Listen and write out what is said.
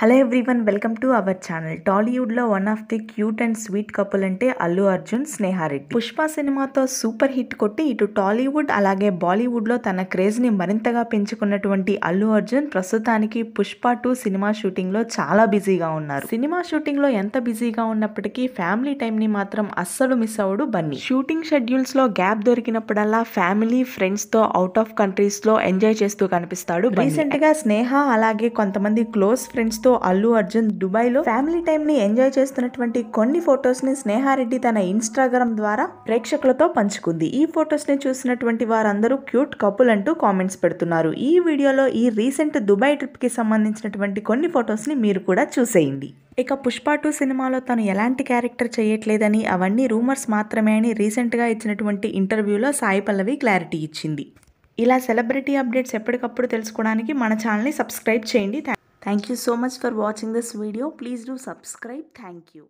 Hello everyone welcome to our channel టాలీవుడ్లో one of the cute and sweet couple అంటే అల్లు అర్జున్ స్నేహారెడ్డి పుష్ప సినిమాతో super hit కొట్టి ఇటు టాలీవుడ్ అలాగే బాలీవుడ్లో తన క్రేజ్ని మరింతగా పెంచుకున్నటువంటి అల్లు అర్జున్ ప్రస్తుతానికి పుష్ప టూ సినిమా షూటింగ్లో చాలా బిజీగా ఉన్నారు సినిమా షూటింగ్లో ఎంత బిజీగా ఉన్నప్పటికీ ఫ్యామిలీ టైంని మాత్రం అస్సలు మిస్ అవడు బన్నీ షూటింగ్ షెడ్యూల్స్లో గ్యాప్ దొరికినప్పుడల్లా ఫ్యామిలీ ఫ్రెండ్స్తో అవుట్ ఆఫ్ కంట్రీస్లో ఎంజాయ్ చేస్తూ కనిపిస్తాడు రీసెంట్గా స్నేహ అలాగే కొంతమంది క్లోజ్ ఫ్రెండ్స్తో తో అల్లు అర్జున్ దుబాయ్ లో ఫ్యామిలీ ని ఎంజాయ్ చేస్తున్నటువంటి కొన్ని ఫొటోస్ని స్నేహారెడ్డి తన ఇన్స్టాగ్రామ్ ద్వారా ప్రేక్షకులతో పంచుకుంది ఈ ఫొటోస్ని చూసినటువంటి వారందరూ క్యూట్ కపుల్ అంటూ కామెంట్స్ పెడుతున్నారు ఈ వీడియోలో ఈ రీసెంట్ దుబాయ్ ట్రిప్ కి సంబంధించినటువంటి కొన్ని ఫొటోస్ని మీరు కూడా చూసేయండి ఇక పుష్ప టూ సినిమాలో తను ఎలాంటి క్యారెక్టర్ చేయట్లేదని అవన్నీ రూమర్స్ మాత్రమే అని రీసెంట్గా ఇచ్చినటువంటి ఇంటర్వ్యూలో సాయి పల్లవి క్లారిటీ ఇచ్చింది ఇలా సెలబ్రిటీ అప్డేట్స్ ఎప్పటికప్పుడు తెలుసుకోవడానికి మన ఛానల్ని సబ్స్క్రైబ్ చేయండి Thank you so much for watching this video. Please do subscribe. Thank you.